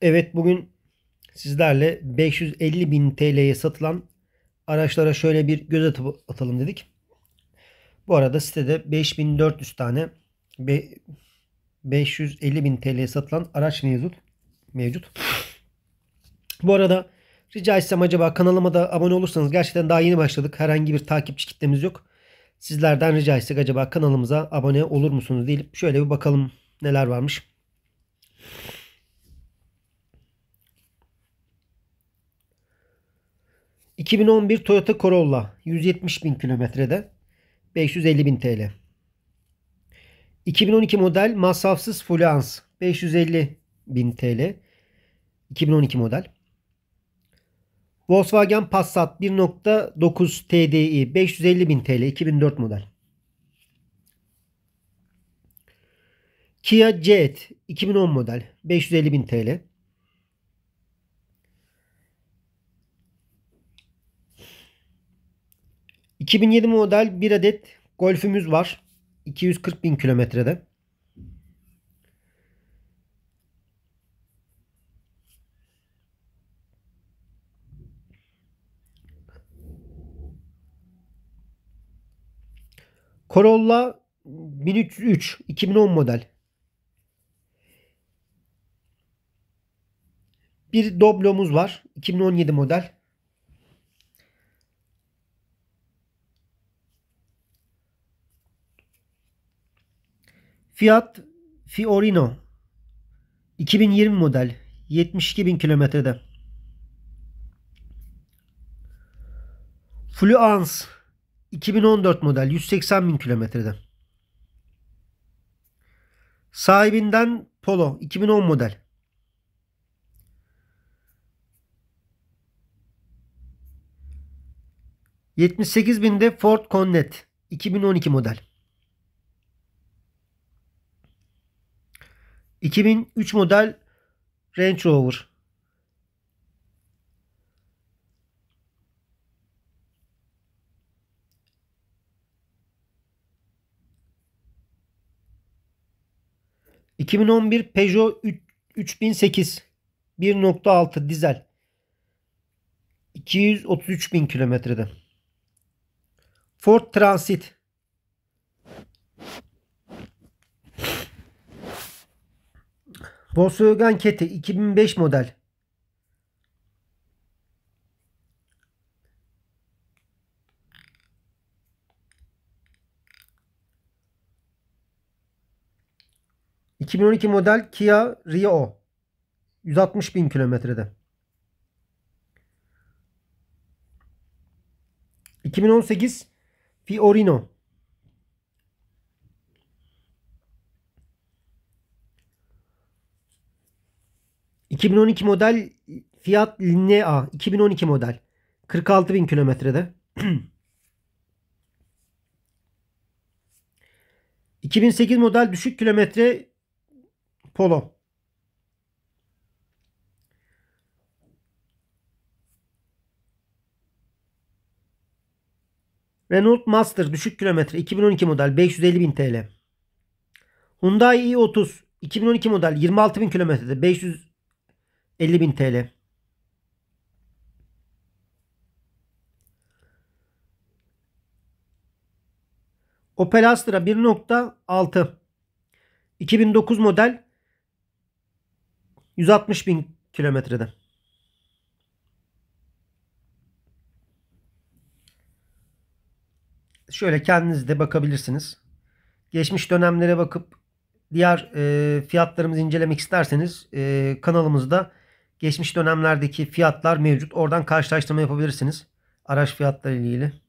Evet bugün sizlerle 550 bin TL'ye satılan araçlara şöyle bir göz atıp atalım dedik. Bu arada sitede 5400 tane 550 bin TL'ye satılan araç mevcut. mevcut. Bu arada rica etsem acaba kanalıma da abone olursanız gerçekten daha yeni başladık. Herhangi bir takipçi kitlemiz yok. Sizlerden rica etsek acaba kanalımıza abone olur musunuz deyip şöyle bir bakalım neler varmış. 2011 Toyota Corolla 170 bin kilometrede 550 bin TL. 2012 model masrafsız Fluence 550 bin TL. 2012 model. Volkswagen Passat 1.9 TDI 550 bin TL 2004 model. Kia Jet 2010 model 550 bin TL. 2007 model bir adet Golf'ümüz var. 240 bin kilometrede. Corolla 1303 2010 model. Bir Doblo'muz var. 2017 model. Fiat Fiorino 2020 model 72 bin kilometrede. Fluence 2014 model 180 bin kilometrede. Sahibinden Polo 2010 model. ...78 binde Ford Connet 2012 model. 2003 model Range Rover. ...2011 Peugeot 3008 1.6 dizel 233 bin kilometrede Ford Transit Volkswagen Kete 2005 model. ...2012 model Kia Rio... ...160 bin kilometrede. 2018 Fiorino 2012 model Fiat Linea 2012 model. 46 bin kilometrede. 2008 model düşük kilometre Polo. Renault Master düşük kilometre 2012 model 550 bin TL. Hyundai i30 2012 model 26 bin kilometrede 500 50.000 TL. Opel Astra 1.6 2009 model 160 bin kilometrede. Şöyle kendiniz de bakabilirsiniz. Geçmiş dönemlere bakıp diğer e, fiyatlarımızı incelemek isterseniz e, kanalımızda Geçmiş dönemlerdeki fiyatlar mevcut. Oradan karşılaştırma yapabilirsiniz. Araç fiyatları ile ilgili.